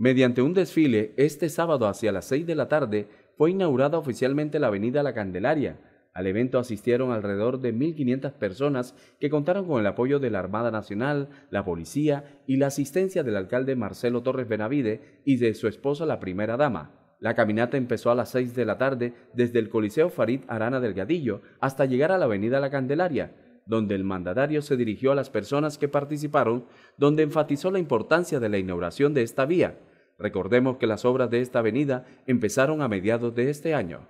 Mediante un desfile, este sábado hacia las 6 de la tarde fue inaugurada oficialmente la Avenida La Candelaria. Al evento asistieron alrededor de 1.500 personas que contaron con el apoyo de la Armada Nacional, la Policía y la asistencia del alcalde Marcelo Torres Benavide y de su esposa la Primera Dama. La caminata empezó a las 6 de la tarde desde el Coliseo Farid Arana Delgadillo hasta llegar a la Avenida La Candelaria, donde el mandatario se dirigió a las personas que participaron, donde enfatizó la importancia de la inauguración de esta vía, Recordemos que las obras de esta avenida empezaron a mediados de este año.